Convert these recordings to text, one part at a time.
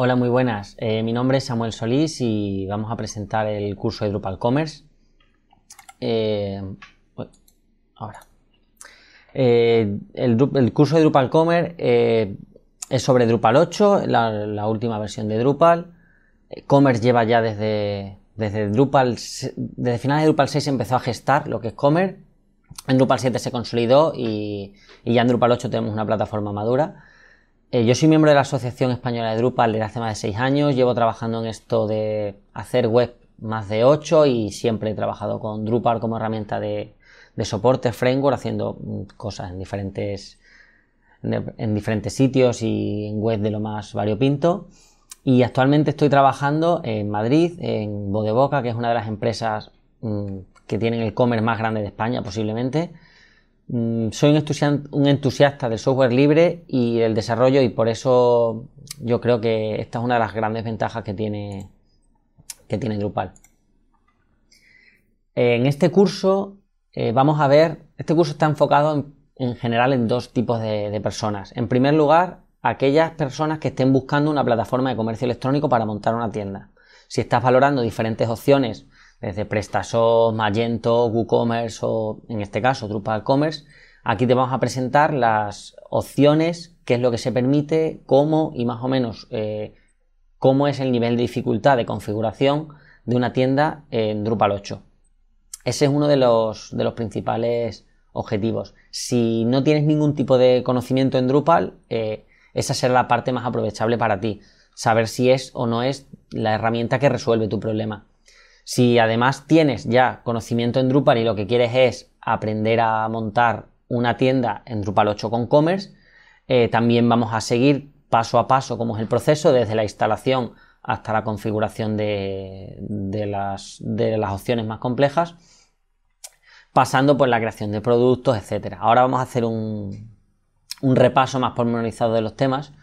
Hola, muy buenas. Eh, mi nombre es Samuel Solís y vamos a presentar el curso de Drupal Commerce. Eh, ahora. Eh, el, curso de Drupal Commerce es sobre Drupal 8, la, última versión de Drupal. Commerce lleva ya desde, desde Drupal, desde finales de Drupal 6 empezó a gestar lo que es Commerce. En Drupal 7 se consolidó y, y ya en Drupal 8 tenemos una plataforma madura. Eh, yo soy miembro de la Asociación Española de Drupal desde hace más de seis años, llevo trabajando en esto de hacer web más de ocho y siempre he trabajado con Drupal como herramienta de, soporte, framework, haciendo mm, cosas en diferentes, en sitios y en web de lo más variopinto. Y actualmente estoy trabajando en Madrid, en Bodeboca, que es una de las empresas mm, que tienen el commerce más grande de España posiblemente. Mm, soy un, entusiasta del software libre y del desarrollo y por eso yo creo que esta es una de las grandes ventajas que tiene, que tiene Drupal. Eh, en este curso eh, vamos a ver, este curso está enfocado en, general en dos tipos de, de, personas. En primer lugar, aquellas personas que estén buscando una plataforma de comercio electrónico para montar una tienda. Si estás valorando diferentes opciones desde PrestaShop, Magento, WooCommerce o en este caso Drupal Commerce, aquí te vamos a presentar las opciones, qué es lo que se permite, cómo y más o menos eh, cómo es el nivel de dificultad de configuración de una tienda en Drupal 8. Ese es uno de los, de los principales objetivos. Si no tienes ningún tipo de conocimiento en Drupal, eh, esa será la parte más aprovechable para ti. Saber si es o no es la herramienta que resuelve tu problema. Si además tienes ya conocimiento en Drupal y lo que quieres es aprender a montar una tienda en Drupal 8 con Commerce, eh, también vamos a seguir paso a paso cómo es el proceso desde la instalación hasta la configuración de, las, opciones más complejas, pasando por la creación de productos, etc. Ahora vamos a hacer un, un repaso más pormenorizado de los temas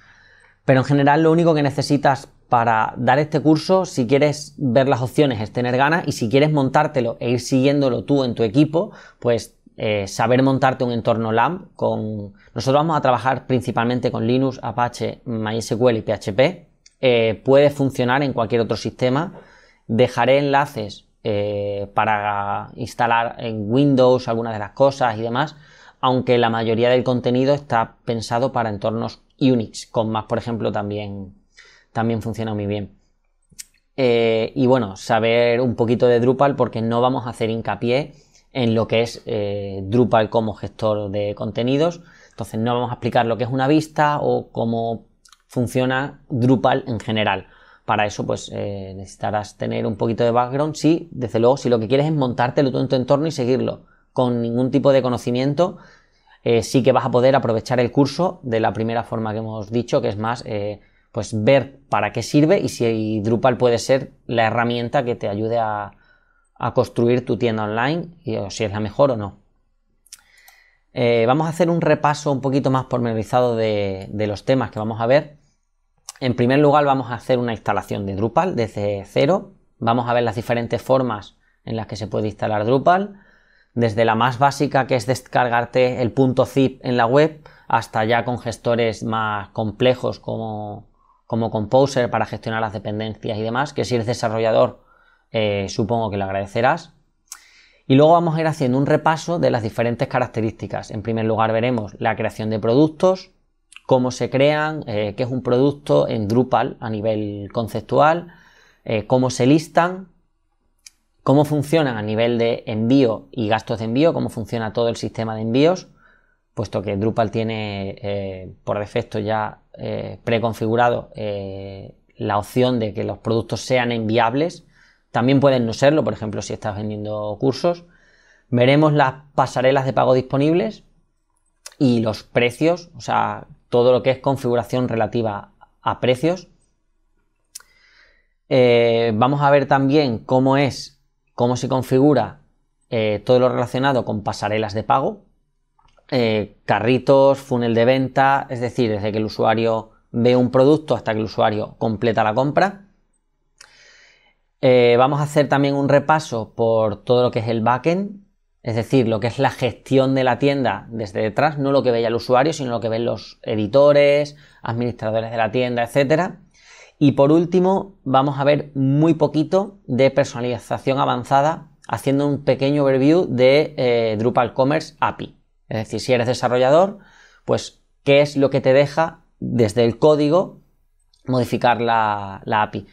pero en general lo único que necesitas para dar este curso, si quieres ver las opciones, es tener ganas y si quieres montártelo e ir siguiéndolo tú en tu equipo, pues eh, saber montarte un entorno LAMP con... Nosotros vamos a trabajar principalmente con Linux, Apache, MySQL y PHP. Eh, puede funcionar en cualquier otro sistema. Dejaré enlaces eh, para instalar en Windows algunas de las cosas y demás aunque la mayoría del contenido está pensado para entornos Unix. Con más, por ejemplo, también, también funciona muy bien. Eh, y bueno, saber un poquito de Drupal porque no vamos a hacer hincapié en lo que es eh, Drupal como gestor de contenidos. Entonces no vamos a explicar lo que es una vista o cómo funciona Drupal en general. Para eso pues eh, necesitarás tener un poquito de background. Sí, desde luego, si lo que quieres es montártelo todo en tu entorno y seguirlo con ningún tipo de conocimiento, eh, sí que vas a poder aprovechar el curso de la primera forma que hemos dicho, que es más, eh, pues ver para qué sirve y si Drupal puede ser la herramienta que te ayude a, construir tu tienda online y si es la mejor o no. Eh, vamos a hacer un repaso un poquito más pormenorizado de los temas que vamos a ver. En primer lugar, vamos a hacer una instalación de Drupal desde cero. Vamos a ver las diferentes formas en las que se puede instalar Drupal desde la más básica que es descargarte el punto zip en la web hasta ya con gestores más complejos como, Composer para gestionar las dependencias y demás, que si eres desarrollador eh, supongo que lo agradecerás. Y luego vamos a ir haciendo un repaso de las diferentes características. En primer lugar veremos la creación de productos, cómo se crean, eh, qué es un producto en Drupal a nivel conceptual, eh, cómo se listan, cómo funciona a nivel de envío y gastos de envío, cómo funciona todo el sistema de envíos, puesto que Drupal tiene eh, por defecto ya eh, preconfigurado eh, la opción de que los productos sean enviables. También pueden no serlo, por ejemplo, si estás vendiendo cursos. Veremos las pasarelas de pago disponibles y los precios, o sea, todo lo que es configuración relativa a precios. vamos a ver también cómo es cómo se configura eh, todo lo relacionado con pasarelas de pago, eh, carritos, funnel de venta, es decir, desde que el usuario ve un producto hasta que el usuario completa la compra. Eh, vamos a hacer también un repaso por todo lo que es el backend, es decir, lo que es la gestión de la tienda desde detrás, no lo que veía el usuario, sino lo que ven los editores, administradores de la tienda, etcétera. Y por último, vamos a ver muy poquito de personalización avanzada haciendo un pequeño overview de eh, Drupal Commerce API. Es decir, si eres desarrollador, pues qué es lo que te deja desde el código modificar la, API.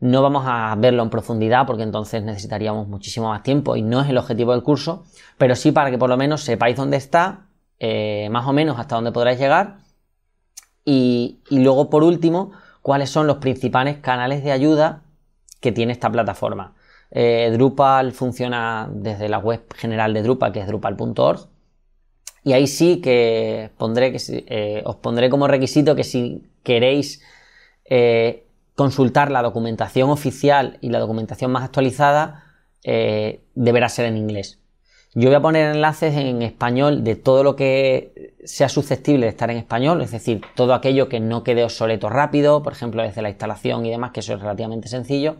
No vamos a verlo en profundidad porque entonces necesitaríamos muchísimo más tiempo y no es el objetivo del curso, pero sí para que por lo menos sepáis dónde está, eh, más o menos hasta dónde podráis llegar. y, luego por último, cuáles son los principales canales de ayuda que tiene esta plataforma. Eh, drupal funciona desde la web general de Drupal, que es drupal.org. Y ahí sí que, eh, os pondré como requisito que si queréis eh, consultar la documentación oficial y la documentación más actualizada, deberá ser en inglés. Yo voy a poner enlaces en español de todo lo que sea susceptible de estar en español, es decir, todo aquello que no quede obsoleto rápido, por ejemplo, desde la instalación y demás, que eso es relativamente sencillo.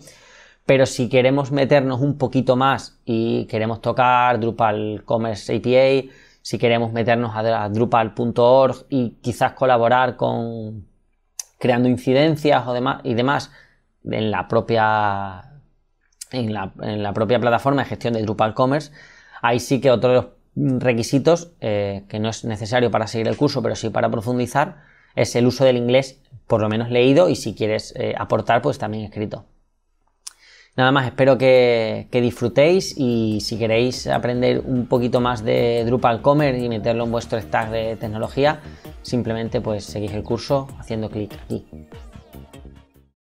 Pero si queremos meternos un poquito más y queremos tocar Drupal Commerce API, si queremos meternos a, Drupal.org y quizás colaborar con creando incidencias o demás, y demás en la propia en la, en la propia plataforma de gestión de Drupal Commerce, ahí sí que otro de los requisitos eh, que no es necesario para seguir el curso, pero sí para profundizar, es el uso del inglés, por lo menos leído, y si quieres eh, aportar, pues también escrito. Nada más, espero que, disfrutéis y si queréis aprender un poquito más de Drupal Commerce y meterlo en vuestro stack de tecnología, simplemente pues seguís el curso haciendo clic aquí.